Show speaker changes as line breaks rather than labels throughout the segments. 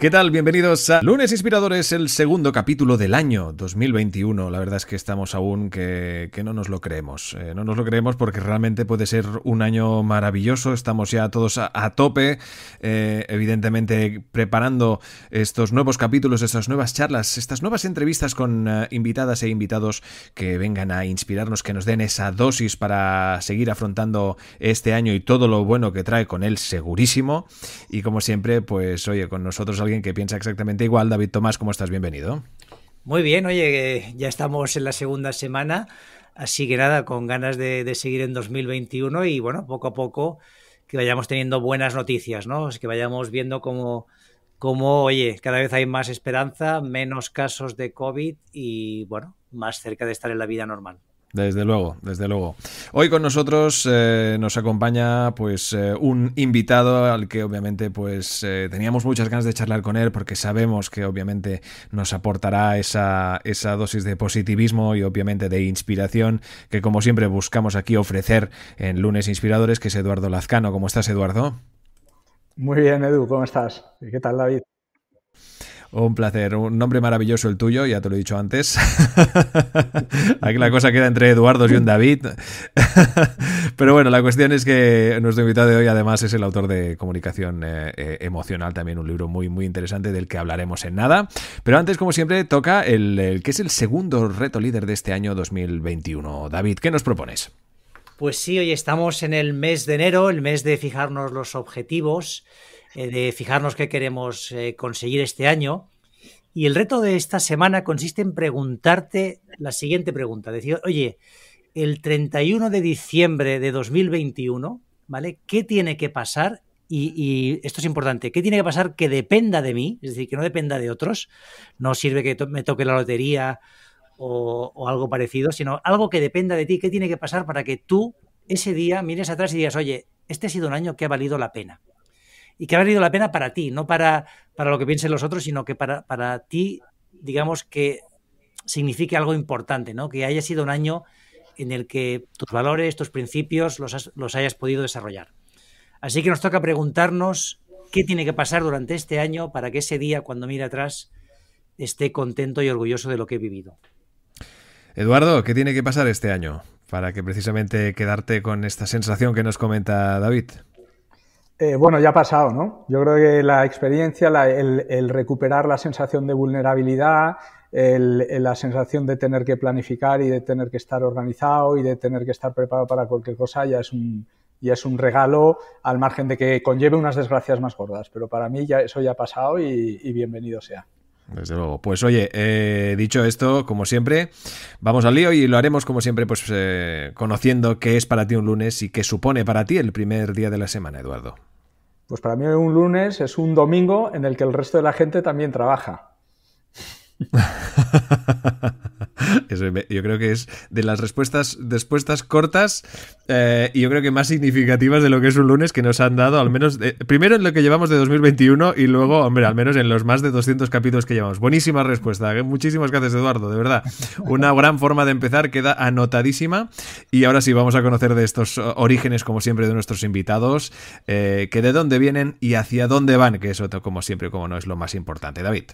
¿Qué tal? Bienvenidos a Lunes Inspiradores, el segundo capítulo del año 2021. La verdad es que estamos aún que, no nos lo creemos. Eh, no nos lo creemos porque realmente puede ser un año maravilloso. Estamos ya todos a, tope, eh, evidentemente preparando estos nuevos capítulos, estas nuevas charlas, estas nuevas entrevistas con eh, invitadas e invitados que vengan a inspirarnos, que nos den esa dosis para seguir afrontando este año y todo lo bueno que trae con él, segurísimo. Y como siempre, pues oye, con nosotros al que piensa exactamente igual. David Tomás, ¿cómo estás? Bienvenido.
Muy bien, oye, eh, ya estamos en la segunda semana, así que nada, con ganas de, seguir en 2021 y bueno, poco a poco que vayamos teniendo buenas noticias, ¿no? Así que vayamos viendo como cómo, oye, cada vez hay más esperanza, menos casos de COVID y bueno, más cerca de estar en la vida normal.
Desde luego, desde luego. Hoy con nosotros eh, nos acompaña pues eh, un invitado al que obviamente pues eh, teníamos muchas ganas de charlar con él porque sabemos que obviamente nos aportará esa, esa dosis de positivismo y obviamente de inspiración que como siempre buscamos aquí ofrecer en lunes inspiradores que es Eduardo Lazcano. ¿Cómo estás Eduardo?
Muy bien Edu, ¿cómo estás? qué tal David?
Un placer, un nombre maravilloso el tuyo, ya te lo he dicho antes. Aquí la cosa queda entre Eduardo y un David. Pero bueno, la cuestión es que nuestro invitado de hoy además es el autor de Comunicación eh, eh, Emocional, también un libro muy, muy interesante del que hablaremos en nada. Pero antes, como siempre, toca el, el que es el segundo reto líder de este año 2021. David, ¿qué nos propones?
Pues sí, hoy estamos en el mes de enero, el mes de fijarnos los objetivos. Eh, de fijarnos qué queremos eh, conseguir este año. Y el reto de esta semana consiste en preguntarte la siguiente pregunta. Decir, oye, el 31 de diciembre de 2021, ¿vale? ¿Qué tiene que pasar? Y, esto es importante, ¿qué tiene que pasar que dependa de mí? Es decir, que no dependa de otros. No sirve que me toque la lotería o, o algo parecido, sino algo que dependa de ti. ¿Qué tiene que pasar para que tú ese día mires atrás y digas, oye, este ha sido un año que ha valido la pena? y que ha valido la pena para ti, no para, para lo que piensen los otros, sino que para, ti, digamos que signifique algo importante, ¿no? Que haya sido un año en el que tus valores, tus principios los, los hayas podido desarrollar. Así que nos toca preguntarnos qué tiene que pasar durante este año para que ese día, cuando mire atrás, esté contento y orgulloso de lo que he vivido.
Eduardo, ¿qué tiene que pasar este año para que precisamente quedarte con esta sensación que nos comenta David?
Eh, bueno, ya ha pasado, ¿no? Yo creo que la experiencia, el, recuperar la sensación de vulnerabilidad, la sensación de tener que planificar y de tener que estar organizado y de tener que estar preparado para cualquier cosa ya es un, ya es un regalo al margen de que conlleve unas desgracias más gordas. Pero para mí ya, eso ya ha pasado y, bienvenido sea.
Desde luego. Pues oye, eh, dicho esto, como siempre, vamos al lío y lo haremos como siempre, pues eh, conociendo qué es para ti un lunes y qué supone para ti el primer día de la semana, Eduardo.
Pues para mí un lunes es un domingo en el que el resto de la gente también trabaja.
yo creo que es de las respuestas, respuestas cortas eh, y yo creo que más significativas de lo que es un lunes que nos han dado, al menos primero en lo que llevamos de 2021 y luego, hombre, al menos en los más de 200 capítulos que llevamos. Buenísima respuesta. ¿eh? Muchísimas gracias, Eduardo, de verdad. Una gran forma de empezar, queda anotadísima. Y ahora sí, vamos a conocer de estos orígenes, como siempre, de nuestros invitados, eh, que de dónde vienen y hacia dónde van, que eso, como siempre, como no, es lo más importante. David.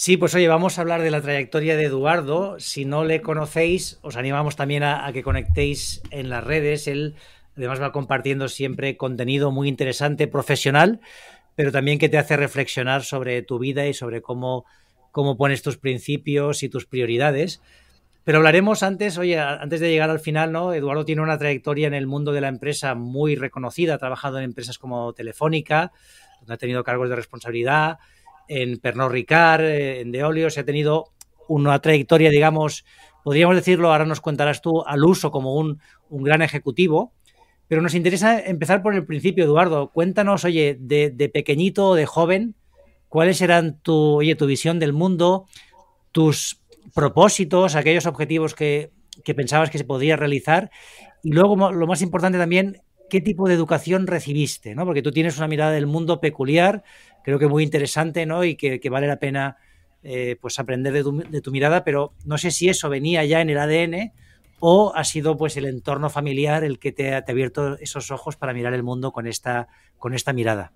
Sí, pues oye, vamos a hablar de la trayectoria de Eduardo. Si no le conocéis, os animamos también a, que conectéis en las redes. Él además va compartiendo siempre contenido muy interesante, profesional, pero también que te hace reflexionar sobre tu vida y sobre cómo, cómo pones tus principios y tus prioridades. Pero hablaremos antes, oye, antes de llegar al final, ¿no? Eduardo tiene una trayectoria en el mundo de la empresa muy reconocida, ha trabajado en empresas como Telefónica, donde ha tenido cargos de responsabilidad, en Pernod Ricard, eh, en De se ha tenido una trayectoria, digamos, podríamos decirlo, ahora nos contarás tú, al uso como un, gran ejecutivo. Pero nos interesa empezar por el principio, Eduardo. Cuéntanos, oye, de, pequeñito o de joven, cuáles eran tu, oye, tu visión del mundo, tus propósitos, aquellos objetivos que, que pensabas que se podía realizar. Y luego, lo más importante también, qué tipo de educación recibiste, ¿no? Porque tú tienes una mirada del mundo peculiar creo que muy interesante, Y que, vale la pena eh, pues aprender de tu, mirada, pero no sé si eso venía ya en el ADN o ha sido pues el entorno familiar el que te ha, abierto esos ojos para mirar el mundo con esta, con esta mirada.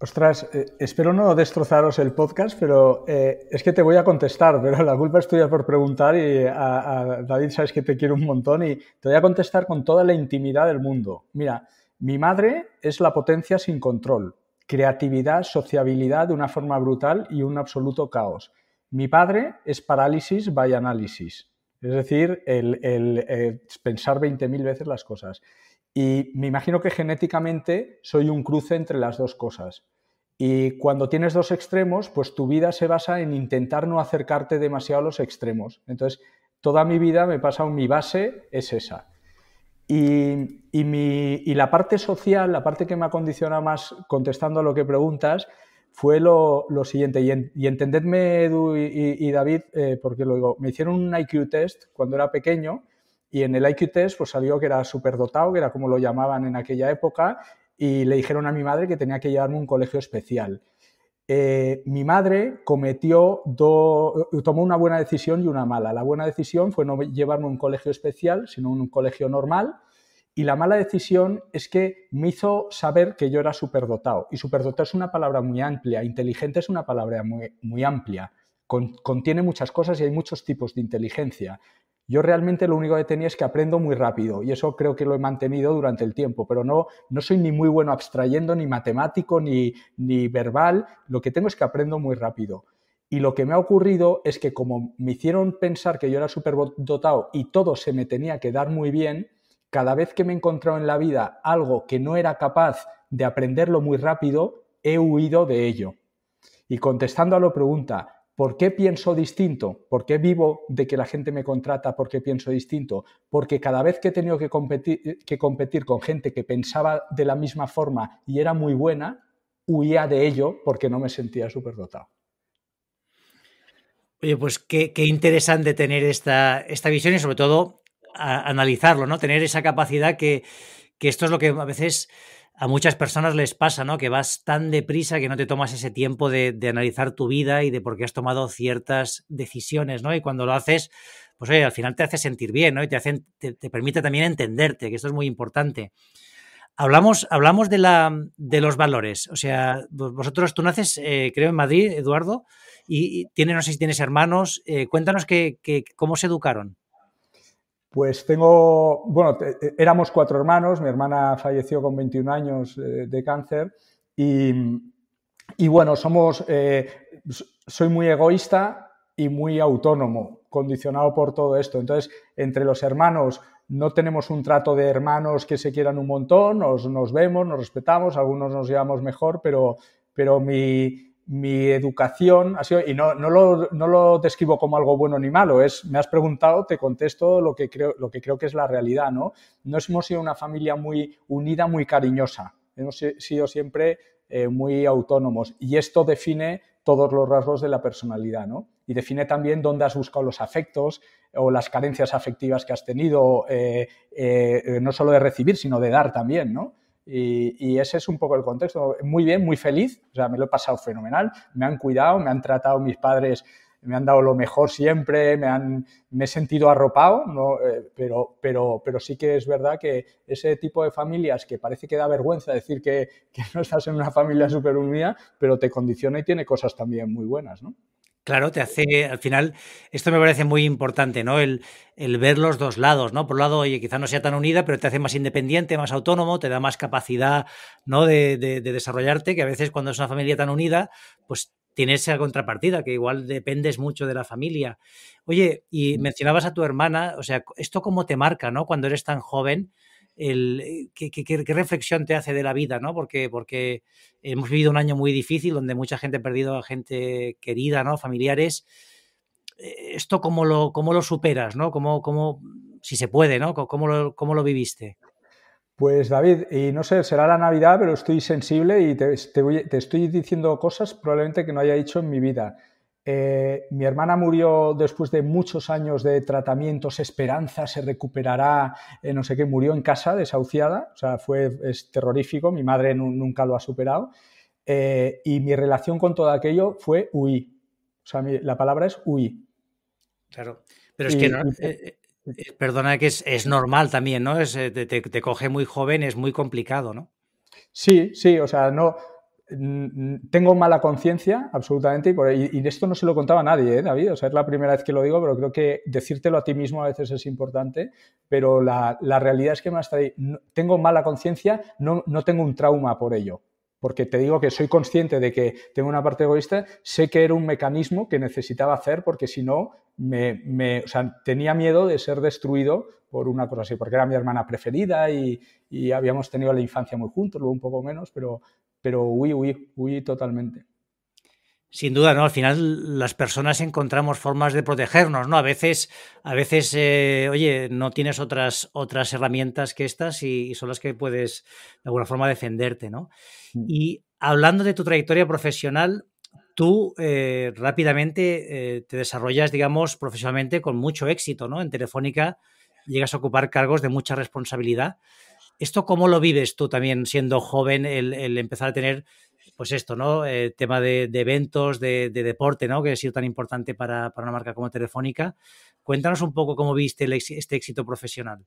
Ostras, eh, espero no destrozaros el podcast, pero eh, es que te voy a contestar, pero la culpa es tuya por preguntar y a David sabes que te quiero un montón y te voy a contestar con toda la intimidad del mundo. Mira, mi madre es la potencia sin control, creatividad, sociabilidad de una forma brutal y un absoluto caos. Mi padre es parálisis by análisis, es decir, el, pensar 20.000 veces las cosas. Y me imagino que genéticamente soy un cruce entre las dos cosas. Y cuando tienes dos extremos, pues tu vida se basa en intentar no acercarte demasiado a los extremos. Entonces, toda mi vida me pasa, mi base es esa. Y, y, mi, y, la parte social, la parte que me acondiciona más contestando a lo que preguntas, fue lo, lo siguiente. Y, y, entendedme, Edu y, David, eh, porque lo digo, me hicieron un IQ test cuando era pequeño y en el IQ test pues, salió que era superdotado, que era como lo llamaban en aquella época, y le dijeron a mi madre que tenía que llevarme a un colegio especial. Eh, mi madre cometió tomó una buena decisión y una mala. La buena decisión fue no llevarme a un colegio especial, sino a un colegio normal. Y la mala decisión es que me hizo saber que yo era superdotado. Y superdotado es una palabra muy amplia, inteligente es una palabra muy, amplia, contiene muchas cosas y hay muchos tipos de inteligencia. Yo realmente lo único que tenía es que aprendo muy rápido y eso creo que lo he mantenido durante el tiempo, pero no, no soy ni muy bueno abstrayendo, ni matemático, ni, ni verbal, lo que tengo es que aprendo muy rápido. Y lo que me ha ocurrido es que como me hicieron pensar que yo era súper dotado y todo se me tenía que dar muy bien, cada vez que me he encontrado en la vida algo que no era capaz de aprenderlo muy rápido, he huido de ello. Y contestando a la pregunta, ¿Por qué pienso distinto? ¿Por qué vivo de que la gente me contrata porque pienso distinto? Porque cada vez que he tenido que competir, con gente que pensaba de la misma forma y era muy buena, huía de ello porque no me sentía superdotado.
Oye, pues qué, interesante tener esta, visión y sobre todo analizarlo, ¿no? Tener esa capacidad que esto es lo que a veces a muchas personas les pasa, ¿no? Que vas tan deprisa que no te tomas ese tiempo de, analizar tu vida y de por qué has tomado ciertas decisiones, ¿no? Y cuando lo haces, pues oye, al final te hace sentir bien, ¿no? Y te, te, permite también entenderte, que esto es muy importante. Hablamos, hablamos de, la, de los valores. O sea, vosotros, tú naces, eh, creo, en Madrid, Eduardo, y, tienes, no sé si tienes hermanos. Eh, cuéntanos que, cómo se educaron.
Pues tengo, bueno, eh, éramos cuatro hermanos, mi hermana falleció con 21 años de cáncer y, bueno, somos, eh, soy muy egoísta y muy autónomo, condicionado por todo esto. Entonces, entre los hermanos no tenemos un trato de hermanos que se quieran un montón, nos, nos vemos, nos respetamos, algunos nos llevamos mejor, pero, pero mi, mi educación ha sido, y no, lo, describo como algo bueno ni malo, es, me has preguntado, te contesto lo que creo, que, es la realidad, ¿no? No hemos sido una familia muy unida, muy cariñosa, hemos sido siempre eh, muy autónomos y esto define todos los rasgos de la personalidad, ¿no? Y define también dónde has buscado los afectos o las carencias afectivas que has tenido, eh, eh, no solo de recibir, sino de dar también, ¿no? Y, ese es un poco el contexto. Muy bien, muy feliz, o sea, me lo he pasado fenomenal, me han cuidado, me han tratado mis padres, me han dado lo mejor siempre, me, han, me he sentido arropado, eh, pero, pero, pero sí que es verdad que ese tipo de familias que parece que da vergüenza decir que, no estás en una familia súper unida, pero te condiciona y tiene cosas también muy buenas, ¿no?
Claro, te hace, al final, esto me parece muy importante, ¿no? El, ver los dos lados, ¿no? Por un lado, oye, quizá no sea tan unida, pero te hace más independiente, más autónomo, te da más capacidad, ¿no? De, de desarrollarte, que a veces cuando es una familia tan unida, pues tienes esa contrapartida, que igual dependes mucho de la familia. Oye, y mm. mencionabas a tu hermana, o sea, ¿esto cómo te marca, ¿no? Cuando eres tan joven, el, eh, qué, qué, reflexión te hace de la vida, ¿no? Porque, porque hemos vivido un año muy difícil donde mucha gente ha perdido a gente querida, ¿no? Familiares. Eh, ¿Esto cómo lo, cómo lo superas, ¿no? ¿Cómo, cómo, si se puede, ¿no? ¿Cómo lo, cómo lo viviste?
Pues David, y no sé, será la Navidad, pero estoy sensible y te, te, estoy diciendo cosas probablemente que no haya dicho en mi vida. Eh, mi hermana murió después de muchos años de tratamientos, esperanza, se recuperará, eh, no sé qué, murió en casa, desahuciada, o sea, fue es terrorífico, mi madre nunca lo ha superado. Eh, y mi relación con todo aquello fue huí. O sea, la palabra es huí.
Claro, pero es que perdona que es, normal también, ¿no? Es, te, te coge muy joven, es muy complicado, ¿no?
Sí, sí, o sea, no, tengo mala conciencia, absolutamente, y, y, esto no se lo contaba a nadie, ¿eh, David. O sea, es la primera vez que lo digo, pero creo que decírtelo a ti mismo a veces es importante. Pero la, realidad es que más ahí, tengo mala conciencia, no, tengo un trauma por ello. Porque te digo que soy consciente de que tengo una parte egoísta, sé que era un mecanismo que necesitaba hacer porque si no, me, tenía miedo de ser destruido por una cosa así, porque era mi hermana preferida y, y habíamos tenido la infancia muy juntos, luego un poco menos, pero, pero huí, huí, huí totalmente.
Sin duda, ¿no? Al final las personas encontramos formas de protegernos, ¿no? A veces, a veces, eh, oye, no tienes otras, otras herramientas que estas y, son las que puedes de alguna forma defenderte, ¿no? Mm. Y hablando de tu trayectoria profesional, tú eh, rápidamente eh, te desarrollas, digamos, profesionalmente con mucho éxito, ¿no? En Telefónica llegas a ocupar cargos de mucha responsabilidad. ¿Esto cómo lo vives tú también siendo joven, el, empezar a tener, pues esto, ¿no? El eh, tema de, eventos, de, deporte, ¿no? Que ha sido tan importante para, una marca como Telefónica. Cuéntanos un poco cómo viste este éxito profesional.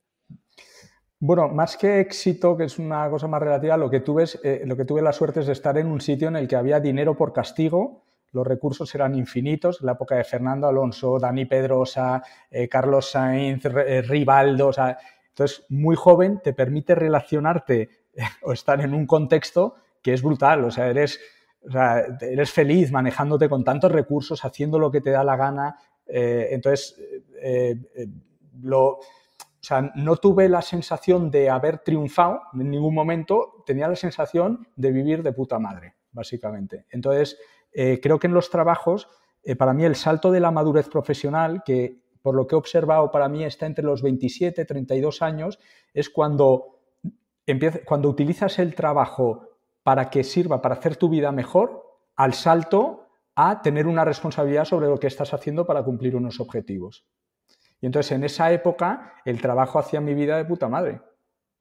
Bueno, más que éxito, que es una cosa más relativa, lo que, tuve, eh, lo que tuve la suerte es de estar en un sitio en el que había dinero por castigo, los recursos eran infinitos en la época de Fernando Alonso, Dani Pedrosa, eh, Carlos Sainz, Rivaldo, muy joven te permite relacionarte o estar en un contexto que es brutal, o sea, eres, eres feliz manejándote con tantos recursos, haciendo lo que te da la gana. Eh, entonces, eh, eh, lo, no tuve la sensación de haber triunfado en ningún momento, tenía la sensación de vivir de puta madre, básicamente. Entonces, creo que en los trabajos, para mí el salto de la madurez profesional, que por lo que he observado, para mí está entre los 27 y 32 años, es cuando, cuando utilizas el trabajo para que sirva para hacer tu vida mejor, al salto a tener una responsabilidad sobre lo que estás haciendo para cumplir unos objetivos. Y entonces en esa época el trabajo hacía mi vida de puta madre.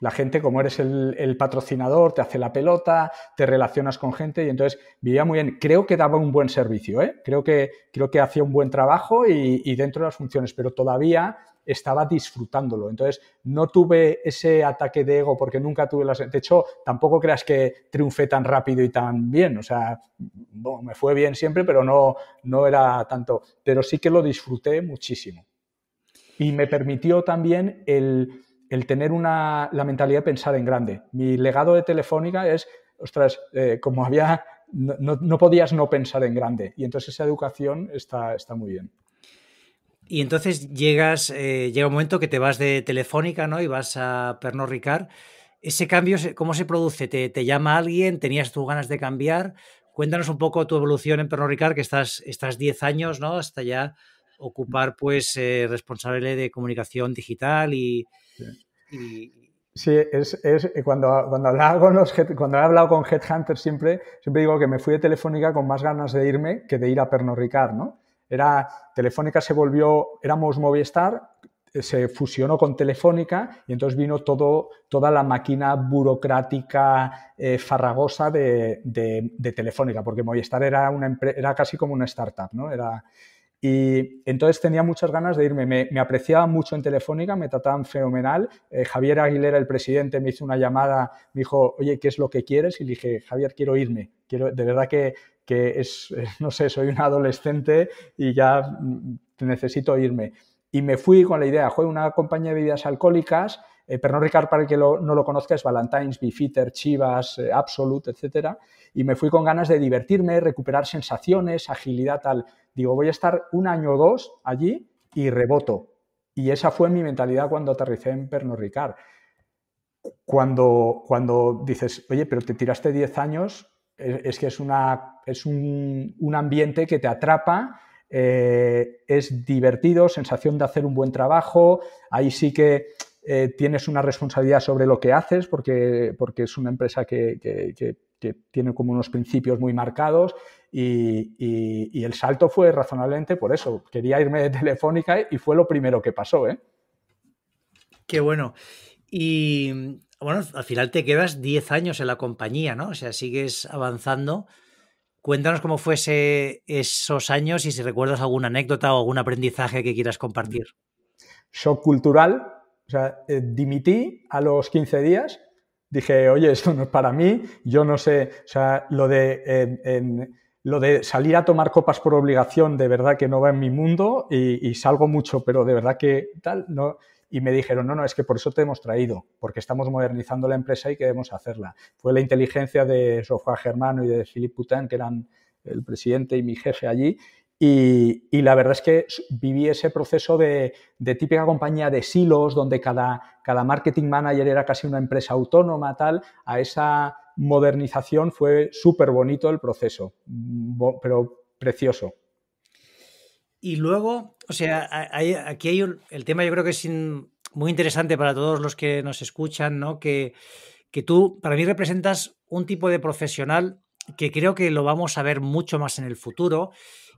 La gente, como eres el, patrocinador, te hace la pelota, te relacionas con gente y entonces vivía muy bien. Creo que daba un buen servicio, ¿eh? creo, que, creo que hacía un buen trabajo y, dentro de las funciones, pero todavía estaba disfrutándolo. Entonces, no tuve ese ataque de ego porque nunca tuve las... De hecho, tampoco creas que triunfé tan rápido y tan bien. O sea, me fue bien siempre, pero no, no era tanto. Pero sí que lo disfruté muchísimo. Y me permitió también el el tener una, la mentalidad de pensar en grande. Mi legado de Telefónica es, ostras, eh, como había, no, podías no pensar en grande. Y entonces esa educación está, está muy bien.
Y entonces llegas, eh, llega un momento que te vas de Telefónica, ¿no? Y vas a Pernod Ricard. ¿Ese cambio cómo se produce? ¿Te, te llama alguien? ¿Tenías tus ganas de cambiar? Cuéntanos un poco tu evolución en Pernod Ricard, que estás, estás 10 años, ¿no? Hasta ya ocupar, pues, eh, responsable de comunicación digital y,
Sí, es, eh, cuando, cuando, hablaba he hablado con Headhunter siempre, siempre digo que me fui de Telefónica con más ganas de irme que de ir a Pernod ¿no? Era, Telefónica se volvió, éramos Movistar, eh, se fusionó con Telefónica y entonces vino todo, toda la máquina burocrática eh, farragosa de, Telefónica, porque Movistar era, una, era casi como una startup, ¿no? Era, y entonces tenía muchas ganas de irme. Me, me apreciaba mucho en Telefónica, me trataban fenomenal. Eh, Javier Aguilera, el presidente, me hizo una llamada, me dijo, oye, ¿qué es lo que quieres? Y le dije, Javier, quiero irme. Quiero, de verdad que, que es, eh, no sé, soy un adolescente y ya mm, necesito irme. Y me fui con la idea, fue una compañía de bebidas alcohólicas eh, Ricard, para el que no lo conozca, es Valentine's, Bifitter, Chivas, eh, Absolute, etc. Y me fui con ganas de divertirme, recuperar sensaciones, agilidad, tal. Digo, voy a estar un año o dos allí y reboto. Y esa fue mi mentalidad cuando aterricé en Pernod Ricard. Cuando, cuando dices, oye, pero te tiraste 10 años, es, que es, una, es un, ambiente que te atrapa eh, es divertido, sensación de hacer un buen trabajo, ahí sí que eh, tienes una responsabilidad sobre lo que haces porque, porque es una empresa que, tiene como unos principios muy marcados y, el salto fue razonablemente por eso. Quería irme de Telefónica y fue lo primero que pasó. ¿eh?
Qué bueno. Y bueno, al final te quedas 10 años en la compañía, ¿no? O sea, sigues avanzando. Cuéntanos cómo fuese esos años y si recuerdas alguna anécdota o algún aprendizaje que quieras compartir.
Shock cultural, o sea, eh, dimití a los 15 días, dije, oye, esto no es para mí, yo no sé, o sea, lo de, lo de salir a tomar copas por obligación, de verdad que no va en mi mundo y, salgo mucho, pero de verdad que tal, no. Y me dijeron, no, no, es que por eso te hemos traído, porque estamos modernizando la empresa y queremos hacerla. Fue la inteligencia de Sofía Germano y de Philippe Putin, que eran el presidente y mi jefe allí, y, la verdad es que viví ese proceso de, típica compañía de silos, donde cada, cada, marketing manager era casi una empresa autónoma, tal, a esa modernización fue súper bonito el proceso, pero precioso.
Y luego, o sea, aquí hay un, el tema yo creo que es muy interesante para todos los que nos escuchan, ¿no? Que, que tú, para mí, representas un tipo de profesional que creo que lo vamos a ver mucho más en el futuro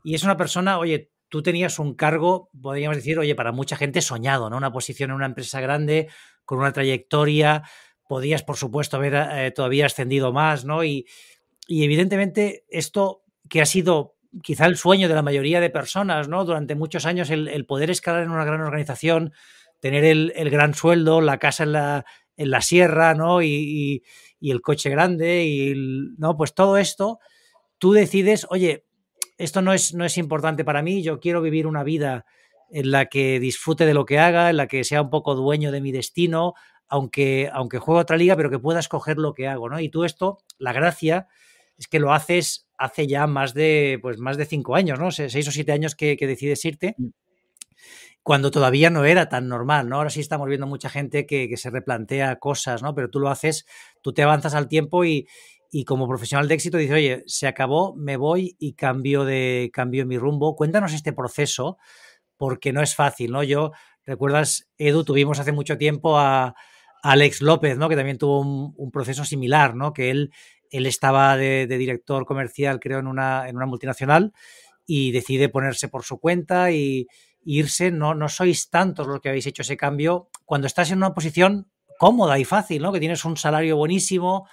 y es una persona, oye, tú tenías un cargo, podríamos decir, oye, para mucha gente soñado, ¿no? Una posición en una empresa grande, con una trayectoria, podías, por supuesto, haber eh, todavía ascendido más, ¿no? Y, evidentemente esto que ha sido quizá el sueño de la mayoría de personas, ¿no? Durante muchos años el, poder escalar en una gran organización, tener el, gran sueldo, la casa en la, sierra, ¿no? Y, el coche grande, y, ¿no? Pues todo esto, tú decides, oye, esto no es, no es importante para mí, yo quiero vivir una vida en la que disfrute de lo que haga, en la que sea un poco dueño de mi destino, aunque, aunque juegue otra liga, pero que pueda escoger lo que hago, ¿no? Y tú esto, la gracia es que lo haces hace ya más de, pues más de cinco años, ¿no? seis o siete años que, decides irte, mm. cuando todavía no era tan normal, ¿no? Ahora sí estamos viendo mucha gente que, que se replantea cosas, ¿no? Pero tú lo haces, tú te avanzas al tiempo y, y como profesional de éxito dice, oye, se acabó, me voy y cambio, de, cambio mi rumbo. Cuéntanos este proceso, porque no es fácil, ¿no? Yo, recuerdas, Edu, tuvimos hace mucho tiempo a Alex López, ¿no? Que también tuvo un, proceso similar, ¿no? Que él, él estaba de, director comercial, creo, en una, en una multinacional y decide ponerse por su cuenta e y irse. No, no sois tantos los que habéis hecho ese cambio cuando estás en una posición cómoda y fácil, ¿no? Que tienes un salario buenísimo,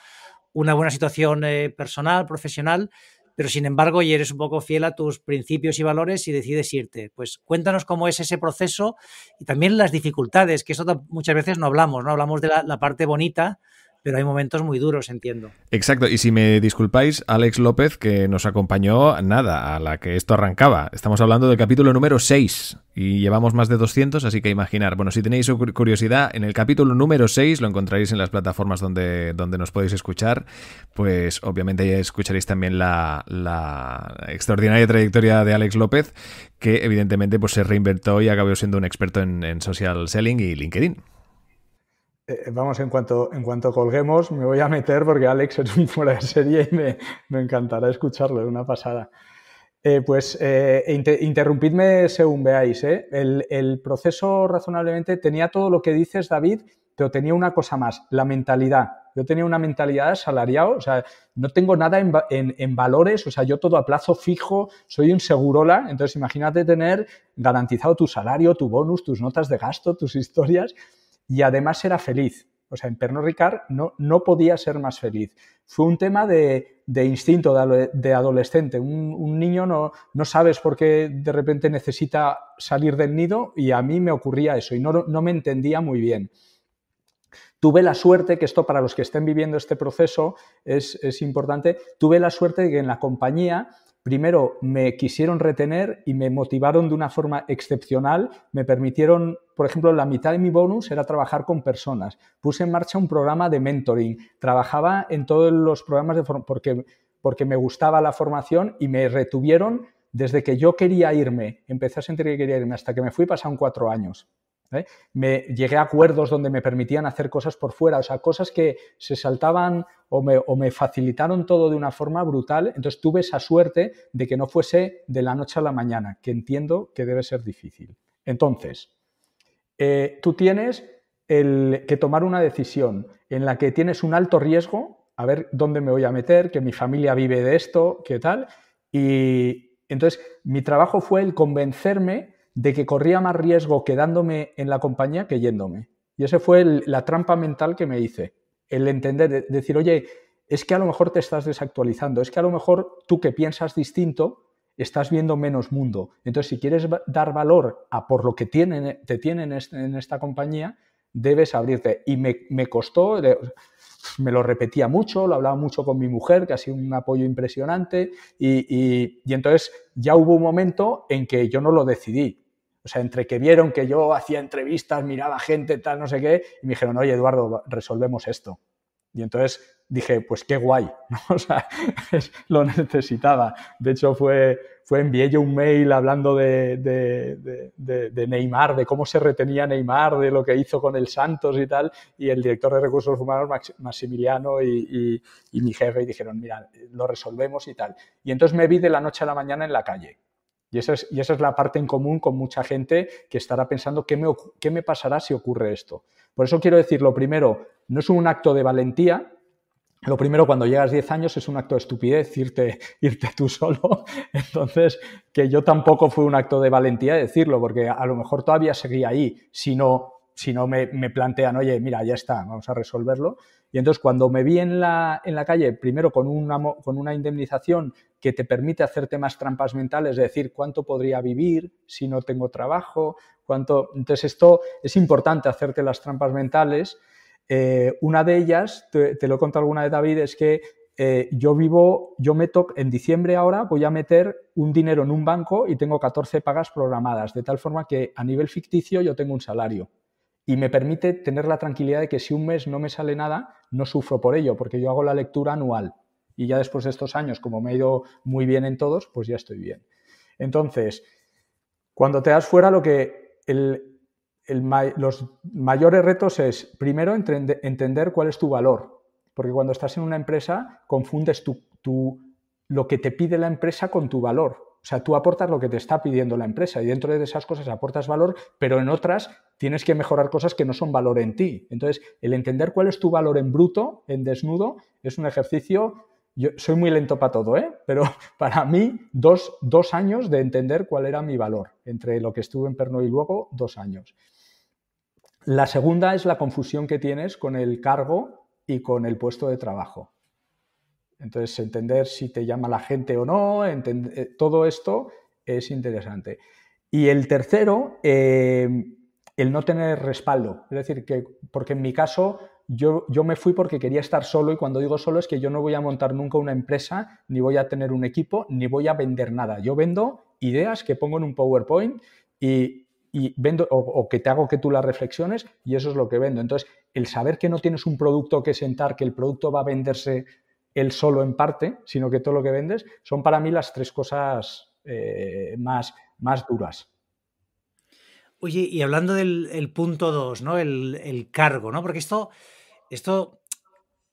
una buena situación eh, personal, profesional, pero sin embargo, y eres un poco fiel a tus principios y valores y decides irte. Pues cuéntanos cómo es ese proceso y también las dificultades, que eso muchas veces no hablamos, ¿no? Hablamos de la parte bonita, pero hay momentos muy duros, entiendo.
Exacto, y si me disculpáis, Alex López, que nos acompañó, nada, a la que esto arrancaba. Estamos hablando del capítulo número 6 y llevamos más de 200, así que imaginar. Bueno, si tenéis curiosidad, en el capítulo número 6 lo encontraréis en las plataformas donde, donde nos podéis escuchar, pues obviamente ya escucharéis también la, extraordinaria trayectoria de Alex López, que evidentemente pues, se reinventó y acabó siendo un experto en, en social selling y LinkedIn.
Eh, eh, vamos, en cuanto, en cuanto colguemos, me voy a meter porque Alex es un fuera de serie y me, encantará escucharlo, es una pasada. Eh, pues interrumpidme según veáis. El, proceso razonablemente tenía todo lo que dices, David, pero tenía una cosa más, la mentalidad. Yo tenía una mentalidad de o sea, no tengo nada en, en, valores, o sea, yo todo a plazo fijo, soy un segurola, entonces imagínate tener garantizado tu salario, tu bonus, tus notas de gasto, tus historias y además era feliz. O sea, en Pernod Ricard no, no podía ser más feliz. Fue un tema de, instinto de, adolescente. Un, niño no, no sabes por qué de repente necesita salir del nido y a mí me ocurría eso y no, me entendía muy bien. Tuve la suerte, que esto para los que estén viviendo este proceso es, es importante, tuve la suerte de que en la compañía primero me quisieron retener y me motivaron de una forma excepcional. Me permitieron, por ejemplo, la mitad de mi bonus era trabajar con personas. Puse en marcha un programa de mentoring. Trabajaba en todos los programas porque, porque me gustaba la formación y me retuvieron desde que yo quería irme. Empecé a sentir que quería irme hasta que me fui, pasaron cuatro años. ¿eh? Me llegué a acuerdos donde me permitían hacer cosas por fuera, o sea, cosas que se saltaban o me, facilitaron todo de una forma brutal. Entonces tuve esa suerte de que no fuese de la noche a la mañana, que entiendo que debe ser difícil. Entonces, eh, tú tienes el, que tomar una decisión en la que tienes un alto riesgo, a ver dónde me voy a meter, que mi familia vive de esto, qué tal. Y entonces mi trabajo fue el convencerme de que corría más riesgo quedándome en la compañía que yéndome. Y esa fue la trampa mental que me hice. El entender, decir, oye, es que a lo mejor te estás desactualizando, es que a lo mejor tú que piensas distinto estás viendo menos mundo. Entonces, si quieres dar valor a por lo que tienen, te tienen en esta compañía, debes abrirte. Y me, costó, me lo repetía mucho, lo hablaba mucho con mi mujer, que ha sido un apoyo impresionante, y entonces ya hubo un momento en que yo no lo decidí, sea, entre que vieron que yo hacía entrevistas, miraba gente, tal, no sé qué, y me dijeron, oye, Eduardo, resolvemos esto. Y entonces dije, pues qué guay, ¿no? o sea, lo necesitaba. De hecho, fue, fue envié yo un mail hablando de, de, de, Neymar, de cómo se retenía Neymar, de lo que hizo con el Santos y tal, y el director de Recursos Humanos, Maximiliano, y, y, y mi jefe y dijeron, mira, lo resolvemos y tal. Y entonces me vi de la noche a la mañana en la calle y esa, es, la parte en común con mucha gente que estará pensando qué me, pasará si ocurre esto. Por eso quiero decir, lo primero, no es un acto de valentía, lo primero cuando llegas 10 años es un acto de estupidez irte, irte tú solo. Entonces, que yo tampoco fue un acto de valentía decirlo, porque a lo mejor todavía seguía ahí, sino si no me, plantean, oye, mira, ya está, vamos a resolverlo. Y entonces cuando me vi en la, calle, primero con una, indemnización que te permite hacerte más trampas mentales, es decir cuánto podría vivir si no tengo trabajo, cuánto... Entonces esto es importante, hacerte las trampas mentales. Eh, una de ellas, te, lo he contado alguna de David, es que eh, yo vivo, yo meto, en diciembre ahora voy a meter un dinero en un banco y tengo 14 pagas programadas, de tal forma que a nivel ficticio yo tengo un salario y me permite tener la tranquilidad de que si un mes no me sale nada, no sufro por ello, porque yo hago la lectura anual. Y ya después de estos años, como me ha ido muy bien en todos, pues ya estoy bien. Entonces, cuando te das fuera, lo que los mayores retos es, primero, entender cuál es tu valor. Porque cuando estás en una empresa, confundes tu, lo que te pide la empresa con tu valor. O sea, tú aportas lo que te está pidiendo la empresa y dentro de esas cosas aportas valor, pero en otras tienes que mejorar cosas que no son valor en ti. Entonces, el entender cuál es tu valor en bruto, en desnudo, es un ejercicio yo soy muy lento para todo, ¿eh? pero para mí dos, dos, años de entender cuál era mi valor entre lo que estuve en Perno y luego dos años. La segunda es la confusión que tienes con el cargo y con el puesto de trabajo. Entonces, entender si te llama la gente o no, eh, todo esto es interesante. Y el tercero, em, el no tener respaldo. Es decir, que, porque en mi caso, yo, yo, me fui porque quería estar solo y cuando digo solo es que yo no voy a montar nunca una empresa, ni voy a tener un equipo, ni voy a vender nada. Yo vendo ideas que pongo en un PowerPoint y, vendo o, que te hago que tú las reflexiones y eso es lo que vendo. Entonces, el saber que no tienes un producto que sentar, que el producto va a venderse el solo en parte, sino que todo lo que vendes, son para mí las tres cosas eh, más, más duras.
Oye, y hablando del punto dos, ¿no? El, cargo, ¿no? Porque esto, esto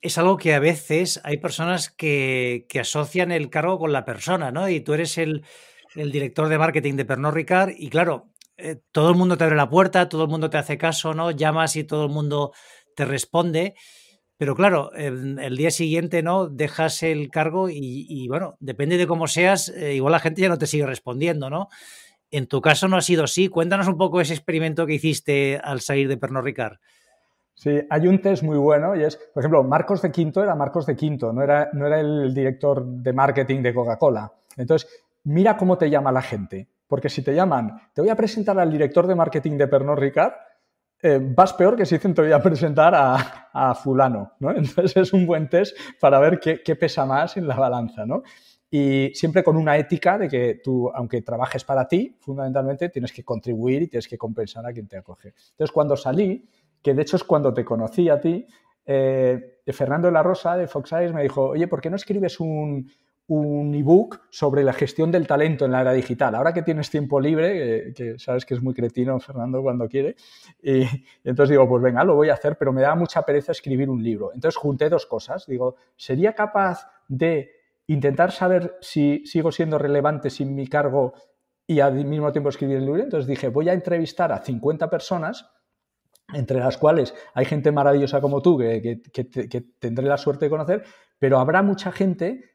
es algo que a veces hay personas que, asocian el cargo con la persona, ¿no? Y tú eres el, director de marketing de Pernod Ricard y claro, eh, todo el mundo te abre la puerta, todo el mundo te hace caso, ¿no? Llamas y todo el mundo te responde. Pero claro, el día siguiente no dejas el cargo y, bueno, depende de cómo seas, eh, igual la gente ya no te sigue respondiendo, ¿no? En tu caso no ha sido así. Cuéntanos un poco ese experimento que hiciste al salir de Pernod Ricard.
Sí, hay un test muy bueno y es, por ejemplo, Marcos de Quinto era Marcos de Quinto, no era, no era el director de marketing de Coca-Cola. Entonces, mira cómo te llama la gente. Porque si te llaman, te voy a presentar al director de marketing de Pernod Ricard, eh, vas peor que si dicen te voy a presentar a, fulano, ¿no? Entonces es un buen test para ver qué, pesa más en la balanza, ¿no? Y siempre con una ética de que tú, aunque trabajes para ti, fundamentalmente tienes que contribuir y tienes que compensar a quien te acoge. Entonces cuando salí, que de hecho es cuando te conocí a ti, eh, Fernando de la Rosa de Fox Eyes me dijo, oye, ¿por qué no escribes un, un ebook sobre la gestión del talento en la era digital. Ahora que tienes tiempo libre, eh, que sabes que es muy cretino Fernando cuando quiere, y, entonces digo, pues venga, lo voy a hacer, pero me da mucha pereza escribir un libro. Entonces junté dos cosas. Digo, ¿sería capaz de intentar saber si sigo siendo relevante sin mi cargo y al mismo tiempo escribir el libro? Entonces dije, voy a entrevistar a 50 personas entre las cuales hay gente maravillosa como tú que tendré la suerte de conocer, pero habrá mucha gente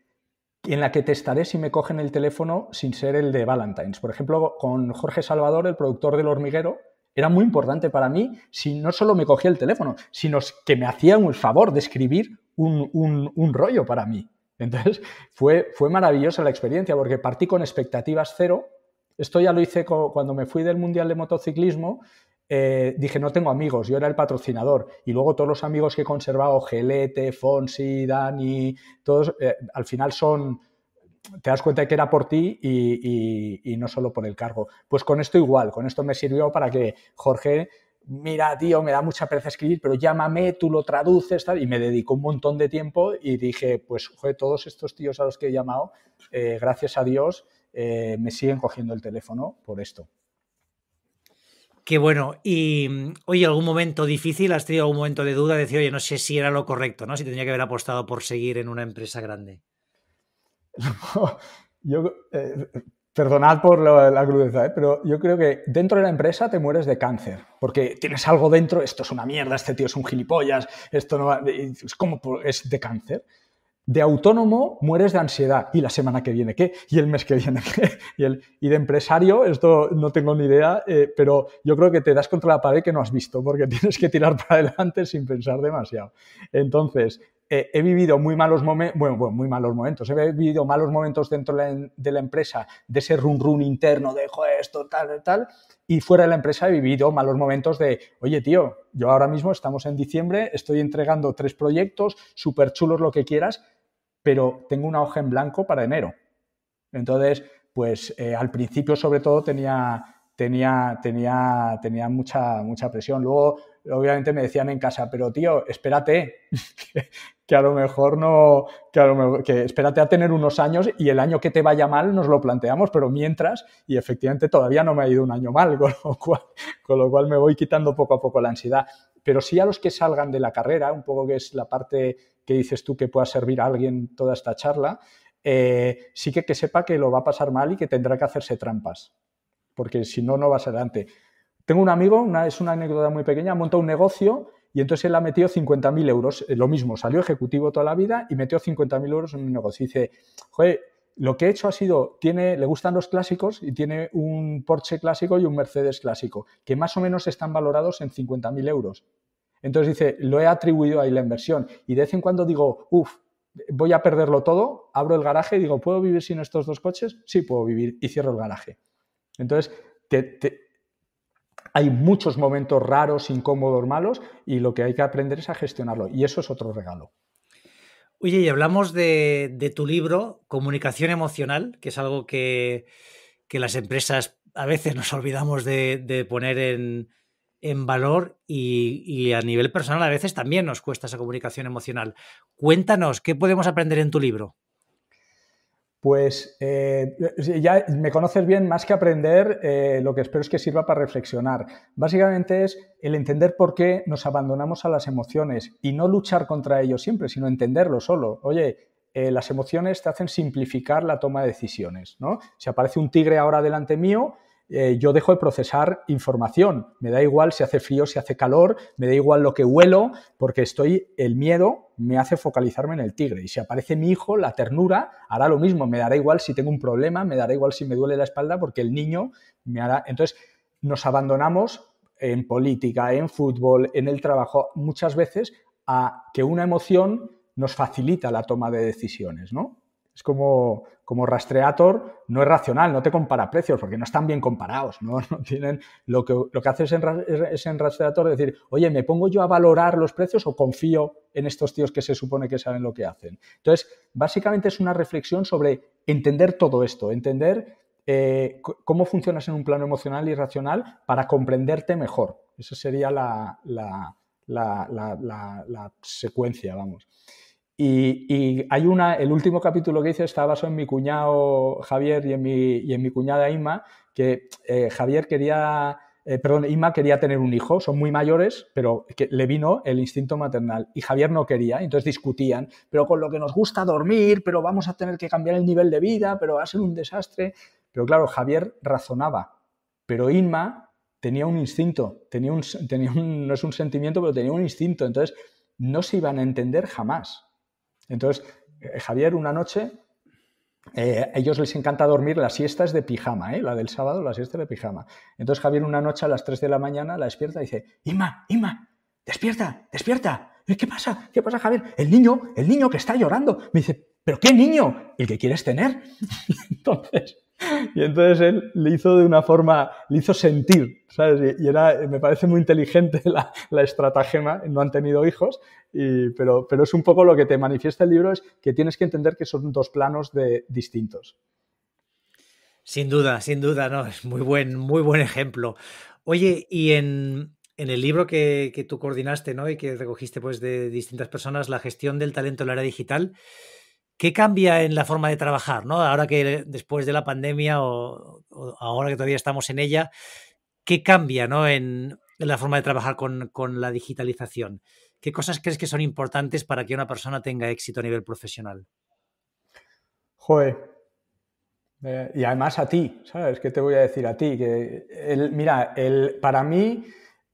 en la que testaré si me cogen el teléfono sin ser el de Valentine's. Por ejemplo, con Jorge Salvador, el productor del hormiguero, era muy importante para mí si no solo me cogía el teléfono, sino que me hacían el favor de escribir un, rollo para mí. Entonces, fue, fue maravillosa la experiencia porque partí con expectativas cero. Esto ya lo hice cuando me fui del Mundial de Motociclismo eh, dije, no tengo amigos, yo era el patrocinador. Y luego todos los amigos que he conservado, Gelete, Fonsi, Dani, todos, eh, al final son, te das cuenta que era por ti y, no solo por el cargo. Pues con esto igual, con esto me sirvió para que Jorge mira, tío, me da mucha pereza escribir, pero llámame, tú lo traduces, tal, y me dedicó un montón de tiempo y dije, pues, todos estos tíos a los que he llamado, eh, gracias a Dios, me siguen cogiendo el teléfono por esto.
Qué bueno. Y mm, oye, algún momento difícil, has tenido algún momento de duda, de decir, oye, no sé si era lo correcto, ¿no? Si tenía que haber apostado por seguir en una empresa grande.
yo, eh, perdonad por la, ¿eh? pero yo creo que dentro de la empresa te mueres de cáncer, porque tienes algo dentro, esto es una mierda, este tío es un gilipollas, esto no va, es como es de cáncer de autónomo mueres de ansiedad. ¿Y la semana que viene qué? ¿Y el mes que viene qué? ¿Y, el, y de empresario? Esto no tengo ni idea, eh, pero yo creo que te das contra la pared que no has visto porque tienes que tirar para adelante sin pensar demasiado. Entonces, eh, he vivido muy malos momentos, bueno, muy malos momentos, he vivido malos momentos dentro de la empresa, de ese run run interno de, joder, esto, tal, tal, y fuera de la empresa he vivido malos momentos de, oye, tío, yo ahora mismo estamos en diciembre, estoy entregando tres proyectos, súper chulos lo que quieras, pero tengo una hoja en blanco para enero. Entonces, pues eh, al principio sobre todo tenía, tenía, tenía, tenía mucha, mucha presión. Luego, obviamente me decían en casa, pero tío, espérate, que, a lo mejor no, que, que espérate a tener unos años y el año que te vaya mal nos lo planteamos, pero mientras, y efectivamente todavía no me ha ido un año mal, con lo cual me voy quitando poco a poco la ansiedad pero sí a los que salgan de la carrera, un poco que es la parte que dices tú que pueda servir a alguien toda esta charla, eh, sí que que sepa que lo va a pasar mal y que tendrá que hacerse trampas, porque si no, no va a ser adelante. Tengo un amigo, una, es una anécdota muy pequeña, monta un negocio y entonces él ha metido 50.000 euros, eh, lo mismo, salió ejecutivo toda la vida y metió 50.000 euros en un negocio. Y dice, joder, lo que he hecho ha sido, tiene, le gustan los clásicos y tiene un Porsche clásico y un Mercedes clásico, que más o menos están valorados en 50.000 euros. Entonces dice, lo he atribuido ahí la inversión. Y de vez en cuando digo, uff, voy a perderlo todo, abro el garaje y digo, ¿puedo vivir sin estos dos coches? Sí, puedo vivir y cierro el garaje. Entonces, hay muchos momentos raros, incómodos, malos y lo que hay que aprender es a gestionarlo. Y eso es otro regalo.
Oye, y hablamos de, tu libro, Comunicación Emocional, que es algo que, las empresas a veces nos olvidamos de, poner en, valor y, a nivel personal a veces también nos cuesta esa comunicación emocional. Cuéntanos, ¿qué podemos aprender en tu libro?
Pues eh, ya me conoces bien, más que aprender, eh, lo que espero es que sirva para reflexionar. Básicamente es el entender por qué nos abandonamos a las emociones y no luchar contra ello siempre, sino entenderlo solo. Oye, eh, las emociones te hacen simplificar la toma de decisiones, ¿no? Si aparece un tigre ahora delante mío, eh, yo dejo de procesar información. Me da igual si hace frío, si hace calor, me da igual lo que huelo, porque estoy, el miedo me hace focalizarme en el tigre. Y si aparece mi hijo, la ternura hará lo mismo. Me dará igual si tengo un problema, me dará igual si me duele la espalda, porque el niño me hará. Entonces, nos abandonamos en política, en fútbol, en el trabajo, muchas veces a que una emoción nos facilita la toma de decisiones, ¿no? como, como Rastreator, no es racional, no te compara precios porque no están bien comparados. ¿no? tienen, lo, que, lo que haces es en Rastreator decir, oye, ¿me pongo yo a valorar los precios o confío en estos tíos que se supone que saben lo que hacen? Entonces, básicamente es una reflexión sobre entender todo esto, entender eh, cómo funcionas en un plano emocional y racional para comprenderte mejor. Esa sería la, la secuencia, vamos. Y, hay una, el último capítulo que hice estaba basado en mi cuñado Javier y en mi, y en mi cuñada Inma, que eh, Javier quería, eh, perdón, Inma quería tener un hijo, son muy mayores, pero le vino el instinto maternal y Javier no quería, entonces discutían, pero con lo que nos gusta dormir, pero vamos a tener que cambiar el nivel de vida, pero va a ser un desastre. Pero claro, Javier razonaba, pero Inma tenía un instinto, tenía un, tenía un, no es un sentimiento, pero tenía un instinto, entonces no se iban a entender jamás. Entonces, eh, Javier, una noche, eh, a ellos les encanta dormir las siestas de pijama, ¿eh? la del sábado, la siesta de pijama. Entonces, Javier, una noche a las 3 de la mañana la despierta y dice: Ima, Ima, despierta, despierta. ¿Qué pasa? ¿Qué pasa, Javier? El niño, el niño que está llorando. Me dice, ¿pero qué niño? El que quieres tener. Entonces, Y entonces él le hizo de una forma, le hizo sentir, ¿sabes? Y, era, me parece muy inteligente la, estratagema, no han tenido hijos, pero, pero es un poco lo que te manifiesta el libro, es que tienes que entender que son dos planos de, distintos.
Sin duda, sin duda, ¿no? Es muy buen, muy buen ejemplo. Oye, y en, el libro que, que, tú coordinaste, ¿no? Y que recogiste pues de distintas personas, la gestión del talento en la era digital, ¿Qué cambia en la forma de trabajar, Ahora que después de la pandemia o, ahora que todavía estamos en ella, ¿qué cambia, En, la forma de trabajar con, la digitalización. ¿Qué cosas crees que son importantes para que una persona tenga éxito a nivel profesional?
Joder. Eh, y además a ti, ¿sabes? ¿Qué te voy a decir a ti? Que mira, para mí,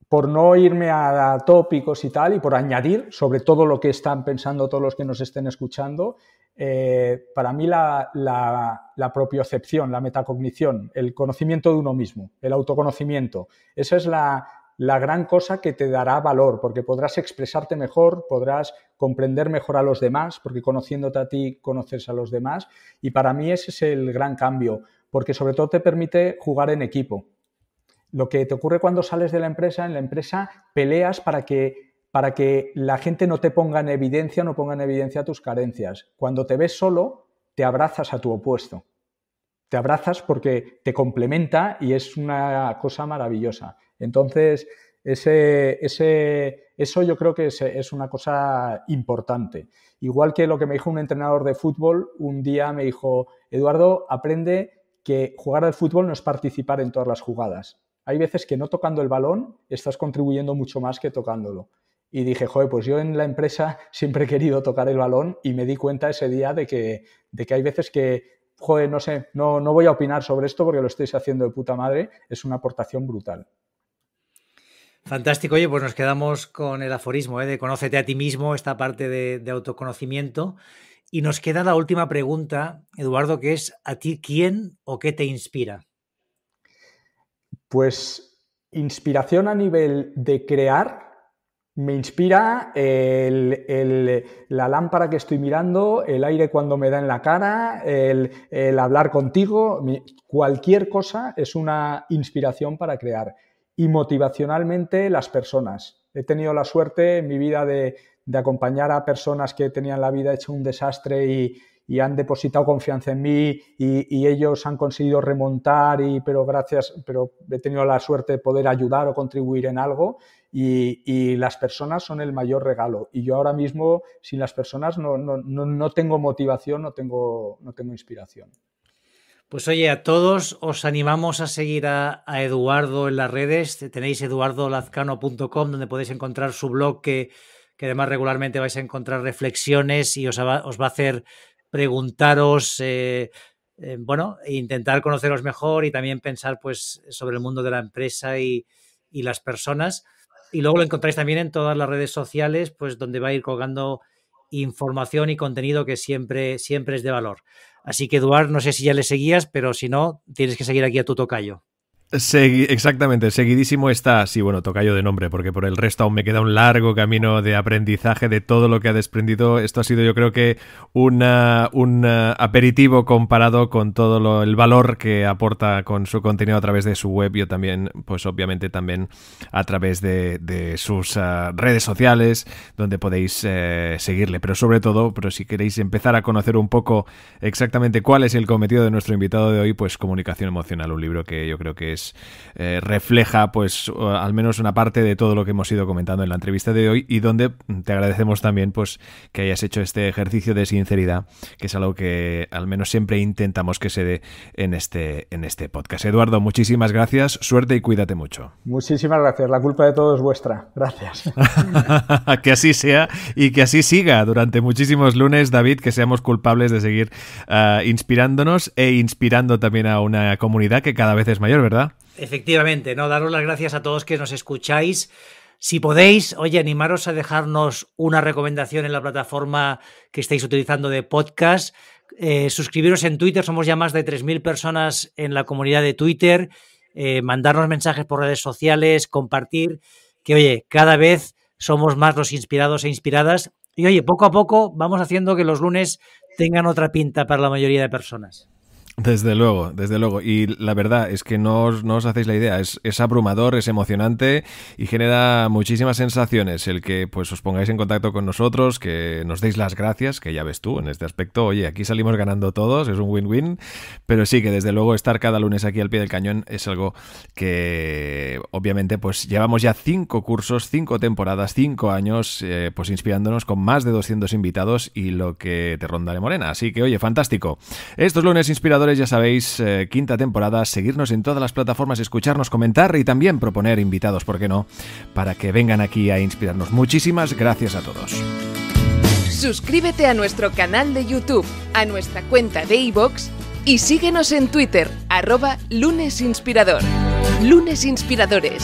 por no irme a tópicos y tal, y por añadir sobre todo lo que están pensando todos los que nos estén escuchando, eh, para mí la, la, la, propiocepción, la metacognición, el conocimiento de uno mismo, el autoconocimiento, esa es la, la gran cosa que te dará valor, porque podrás expresarte mejor, podrás comprender mejor a los demás, porque conociéndote a ti conoces a los demás, y para mí ese es el gran cambio, porque sobre todo te permite jugar en equipo. Lo que te ocurre cuando sales de la empresa, en la empresa peleas para que para que la gente no te ponga en evidencia, no ponga en evidencia tus carencias. Cuando te ves solo, te abrazas a tu opuesto. Te abrazas porque te complementa y es una cosa maravillosa. Entonces, eso yo creo que es, una cosa importante. Igual que lo que me dijo un entrenador de fútbol, un día me dijo, Eduardo, aprende que jugar al fútbol no es participar en todas las jugadas. Hay veces que no tocando el balón estás contribuyendo mucho más que tocándolo y dije, joder, pues yo en la empresa siempre he querido tocar el balón y me di cuenta ese día de que, de que hay veces que, joder, no sé, no, no voy a opinar sobre esto porque lo estáis haciendo de puta madre, es una aportación brutal.
Fantástico, oye, pues nos quedamos con el aforismo ¿eh? de conócete a ti mismo, esta parte de, de autoconocimiento. Y nos queda la última pregunta, Eduardo, que es, ¿a ti quién o qué te inspira?
Pues inspiración a nivel de crear me inspira la lámpara que estoy mirando, el aire cuando me da en la cara, el, hablar contigo, cualquier cosa es una inspiración para crear. Y motivacionalmente las personas. He tenido la suerte en mi vida de, de acompañar a personas que tenían la vida hecha un desastre y, y han depositado confianza en mí y, ellos han conseguido remontar y pero gracias pero he tenido la suerte de poder ayudar o contribuir en algo y, las personas son el mayor regalo y yo ahora mismo sin las personas no, tengo motivación no tengo no tengo inspiración
pues oye, a todos os animamos a seguir a, Eduardo en las redes. Tenéis eduardolazcano.com donde podéis encontrar su blog que, además regularmente vais a encontrar reflexiones y os os va a hacer preguntaros, eh, eh, bueno, e intentar conoceros mejor y también pensar pues sobre el mundo de la empresa y, y, las personas. Y luego lo encontráis también en todas las redes sociales, pues donde va a ir colgando información y contenido que siempre, siempre es de valor. Así que, Eduard, no sé si ya le seguías, pero si no, tienes que seguir aquí a tu tocayo
exactamente, seguidísimo está, sí, bueno, toca tocayo de nombre, porque por el resto aún me queda un largo camino de aprendizaje de todo lo que ha desprendido. Esto ha sido yo creo que una, un eh, aperitivo comparado con todo el valor que aporta con su contenido a través de su web, yo también, pues obviamente también a través de, sus eh, redes sociales, donde podéis eh, seguirle, pero sobre todo, pero si queréis empezar a conocer un poco exactamente cuál es el cometido de nuestro invitado de hoy, pues comunicación emocional, un libro que yo creo que pues, eh, refleja pues al menos una parte de todo lo que hemos ido comentando en la entrevista de hoy y donde te agradecemos también pues que hayas hecho este ejercicio de sinceridad, que es algo que al menos siempre intentamos que se dé en este, en este podcast. Eduardo, muchísimas gracias, suerte y cuídate mucho.
Muchísimas gracias, la culpa de todo es vuestra. Gracias.
que así sea y que así siga durante muchísimos lunes, David, que seamos culpables de seguir ah, inspirándonos e inspirando también a una comunidad que cada vez es mayor, ¿verdad?
Efectivamente, ¿no? Daros las gracias a todos que nos escucháis. Si podéis, oye, animaros a dejarnos una recomendación en la plataforma que estáis utilizando de podcast. Eh, suscribiros en Twitter, somos ya más de 3.000 personas en la comunidad de Twitter. Eh, mandarnos mensajes por redes sociales, compartir. Que oye, cada vez somos más los inspirados e inspiradas. Y oye, poco a poco vamos haciendo que los lunes tengan otra pinta para la mayoría de personas.
Desde luego, desde luego. Y la verdad es que no, os hacéis la idea. Es, abrumador, es emocionante y genera muchísimas sensaciones el que pues os pongáis en contacto con nosotros, que nos deis las gracias, que ya ves tú en este aspecto, oye, aquí salimos ganando todos, es un win-win. Pero sí que desde luego estar cada lunes aquí al pie del cañón es algo que obviamente pues llevamos ya cinco cursos, cinco temporadas, cinco años eh, pues inspirándonos con más de 200 invitados y lo que te rondaré morena. Así que oye, fantástico. Estos lunes inspiradores ya sabéis, eh, quinta temporada, seguirnos en todas las plataformas, escucharnos, comentar y también proponer invitados, ¿por qué no?, para que vengan aquí a inspirarnos. Muchísimas gracias a todos. Suscríbete a nuestro canal de YouTube, a nuestra cuenta de iVoox y síguenos en Twitter, arroba lunesinspirador. Lunes Inspiradores.